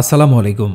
আসসালামু আলাইকুম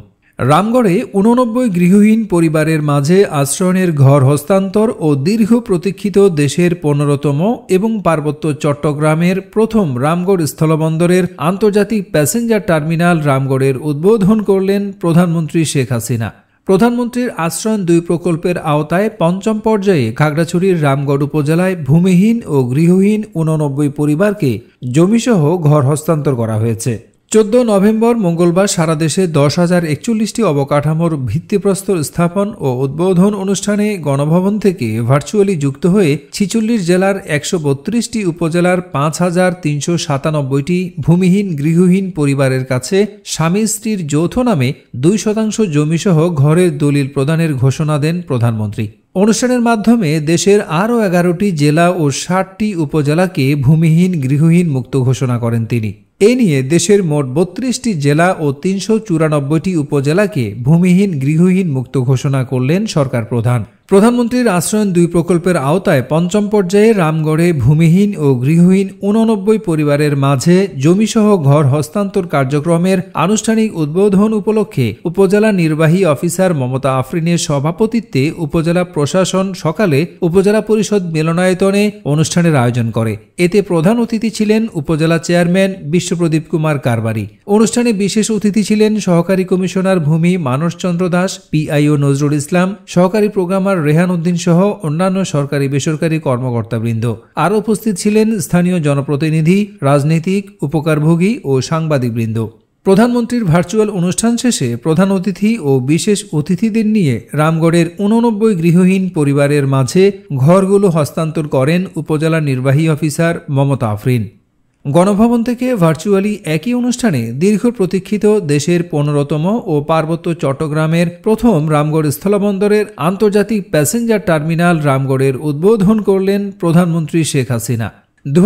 রামগড়ে উননব্বই গৃহহীন পরিবারের মাঝে আশ্রয়নের ঘর হস্তান্তর ও দীর্ঘ প্রতীক্ষিত দেশের পনেরোতম এবং পার্বত্য চট্টগ্রামের প্রথম রামগড় স্থলবন্দরের আন্তর্জাতিক প্যাসেঞ্জার টার্মিনাল রামগড়ের উদ্বোধন করলেন প্রধানমন্ত্রী শেখ হাসিনা প্রধানমন্ত্রীর আশ্রয়ন দুই প্রকল্পের আওতায় পঞ্চম পর্যায়ে খাগড়াছড়ির রামগড় উপজেলায় ভূমিহীন ও গৃহহীন উননব্বই পরিবারকে জমিসহ ঘর হস্তান্তর করা হয়েছে চোদ্দ নভেম্বর মঙ্গলবার সারা দেশে দশ হাজার একচল্লিশটি অবকাঠামোর ভিত্তিপ্রস্তর স্থাপন ও উদ্বোধন অনুষ্ঠানে গণভবন থেকে ভার্চুয়ালি যুক্ত হয়ে ছিচল্লিশ জেলার একশো বত্রিশটি উপজেলার পাঁচ হাজার তিনশো সাতানব্বইটি ভূমিহীন গৃহহীন পরিবারের কাছে স্বামী স্ত্রীর যৌথ নামে দুই শতাংশ জমিসহ ঘরের দলিল প্রদানের ঘোষণা দেন প্রধানমন্ত্রী অনুষ্ঠানের মাধ্যমে দেশের আরও এগারোটি জেলা ও ষাটটি উপজেলাকে ভূমিহীন গৃহহীন মুক্ত ঘোষণা করেন তিনি এ নিয়ে দেশের মোট বত্রিশটি জেলা ও তিনশো চুরানব্বইটি উপজেলাকে ভূমিহীন গৃহহীন মুক্ত ঘোষণা করলেন সরকার প্রধান প্রধানমন্ত্রীর আশ্রয়ন দুই প্রকল্পের আওতায় পঞ্চম পর্যায়ে রামগড়ে ভূমিহীন ও গৃহহীন উননব্বই পরিবারের মাঝে জমিসহ ঘর হস্তান্তর কার্যক্রমের আনুষ্ঠানিক উদ্বোধন উপলক্ষে উপজেলা নির্বাহী অফিসার মমতা আফরিনের সভাপতিত্বে উপজেলা প্রশাসন সকালে উপজেলা পরিষদ মিলনায়তনে অনুষ্ঠানের আয়োজন করে এতে প্রধান অতিথি ছিলেন উপজেলা চেয়ারম্যান বিশ্বপ্রদীপ কুমার কারবারি অনুষ্ঠানে বিশেষ অতিথি ছিলেন সহকারী কমিশনার ভূমি মানসচন্দ্র দাস পিআইও নজরুল ইসলাম সহকারী প্রোগ্রামার গভর্নর রেহান উদ্দিন সহ অন্যান্য সরকারি বেসরকারি কর্মকর্তাবৃন্দ আর উপস্থিত ছিলেন স্থানীয় জনপ্রতিনিধি রাজনীতিক উপকারভোগী ও সাংবাদিকবৃন্দ প্রধানমন্ত্রীর ভার্চুয়াল অনুষ্ঠান শেষে প্রধান অতিথি ও বিশেষ অতিথিদের নিয়ে রামগড়ের উননব্বই গৃহহীন পরিবারের মাঝে ঘরগুলো হস্তান্তর করেন উপজেলা নির্বাহী অফিসার মমতা আফরিন গণভবন থেকে ভার্চুয়ালি একই অনুষ্ঠানে দীর্ঘ প্রতীক্ষিত দেশের পনেরোতম ও পার্বত্য চট্টগ্রামের প্রথম রামগড় স্থলবন্দরের আন্তর্জাতিক প্যাসেঞ্জার টার্মিনাল রামগড়ের উদ্বোধন করলেন প্রধানমন্ত্রী শেখ হাসিনা দু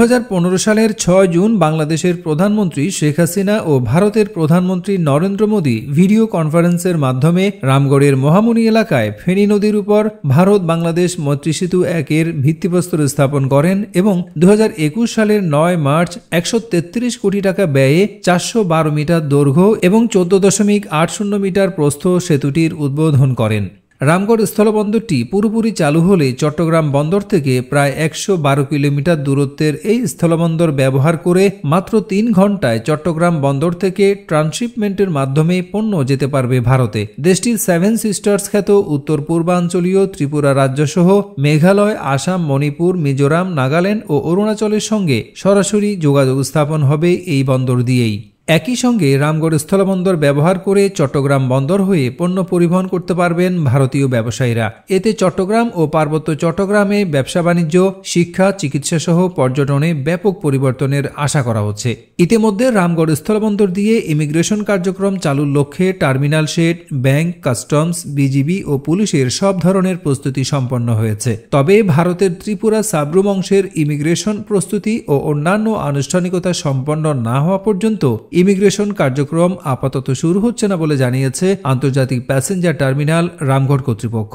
সালের ছয় জুন বাংলাদেশের প্রধানমন্ত্রী শেখ হাসিনা ও ভারতের প্রধানমন্ত্রী নরেন্দ্র মোদী ভিডিও কনফারেন্সের মাধ্যমে রামগড়ের মহামুনি এলাকায় ফেনী নদীর উপর ভারত বাংলাদেশ মৈত্রী সেতু একের ভিত্তিপ্রস্তর স্থাপন করেন এবং দু সালের নয় মার্চ একশো কোটি টাকা ব্যয়ে চারশো মিটার দৈর্ঘ্য এবং চোদ্দ দশমিক আট শূন্য মিটার প্রস্থ সেতুটির উদ্বোধন করেন রামগড় স্থলবন্দরটি পুরোপুরি চালু হলে চট্টগ্রাম বন্দর থেকে প্রায় একশো বারো কিলোমিটার দূরত্বের এই স্থলবন্দর ব্যবহার করে মাত্র তিন ঘন্টায় চট্টগ্রাম বন্দর থেকে ট্রান্সশিপমেন্টের মাধ্যমে পণ্য যেতে পারবে ভারতে দেশটির সেভেন সিস্টার্স খ্যাত উত্তর পূর্বাঞ্চলীয় ত্রিপুরা রাজ্যসহ মেঘালয় আসাম মণিপুর মিজোরাম নাগাল্যান্ড ও অরুণাচলের সঙ্গে সরাসরি যোগাযোগ স্থাপন হবে এই বন্দর দিয়েই একই সঙ্গে রামগড় স্থলবন্দর ব্যবহার করে চট্টগ্রাম বন্দর হয়ে পণ্য পরিবহন করতে পারবেন ভারতীয় ব্যবসায়ীরা এতে চট্টগ্রাম ও পার্বত্য চট্টগ্রামে ব্যবসা বাণিজ্য শিক্ষা চিকিৎসা সহ পর্যটনে ব্যাপক পরিবর্তনের আশা করা হচ্ছে ইতিমধ্যে রামগড় স্থলবন্দর দিয়ে ইমিগ্রেশন কার্যক্রম চালুর লক্ষ্যে terminal shed bank customs BGB ও পুলিশের সব ধরনের প্রস্তুতি সম্পন্ন হয়েছে তবে ভারতের ত্রিপুরা সাবরুম অংশের ইমিগ্রেশন প্রস্তুতি ও অন্যান্য আনুষ্ঠানিকতা সম্পন্ন না হওয়া পর্যন্ত ইমিগ্রেশন কার্যক্রম আপাতত শুরু হচ্ছে না বলে জানিয়েছে আন্তর্জাতিক প্যাসেঞ্জার টার্মিনাল রামগড় কর্তৃপক্ষ